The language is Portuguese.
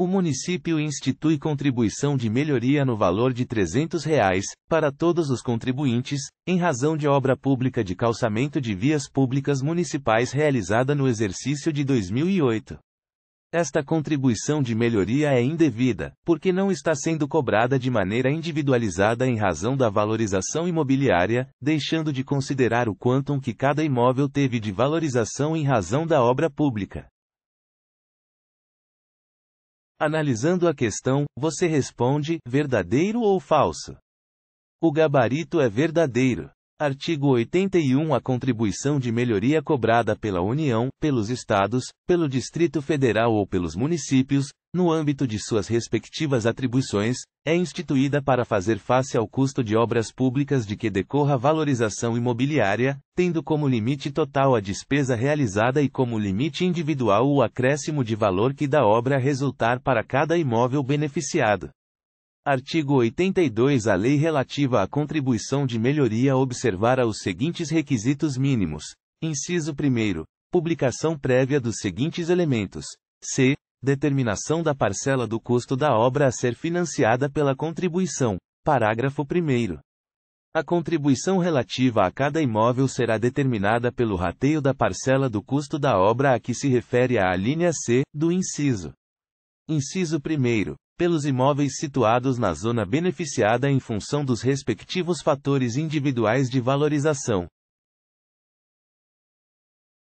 O município institui contribuição de melhoria no valor de R$ 300, reais, para todos os contribuintes, em razão de obra pública de calçamento de vias públicas municipais realizada no exercício de 2008. Esta contribuição de melhoria é indevida, porque não está sendo cobrada de maneira individualizada em razão da valorização imobiliária, deixando de considerar o quantum que cada imóvel teve de valorização em razão da obra pública. Analisando a questão, você responde: verdadeiro ou falso? O gabarito é verdadeiro. Artigo 81 A contribuição de melhoria cobrada pela União, pelos Estados, pelo Distrito Federal ou pelos municípios, no âmbito de suas respectivas atribuições, é instituída para fazer face ao custo de obras públicas de que decorra valorização imobiliária, tendo como limite total a despesa realizada e como limite individual o acréscimo de valor que da obra resultar para cada imóvel beneficiado. Artigo 82 A lei relativa à contribuição de melhoria observará os seguintes requisitos mínimos. Inciso 1. Publicação prévia dos seguintes elementos. C. Determinação da parcela do custo da obra a ser financiada pela contribuição. Parágrafo 1. A contribuição relativa a cada imóvel será determinada pelo rateio da parcela do custo da obra a que se refere a linha C, do inciso. Inciso 1. Pelos imóveis situados na zona beneficiada em função dos respectivos fatores individuais de valorização.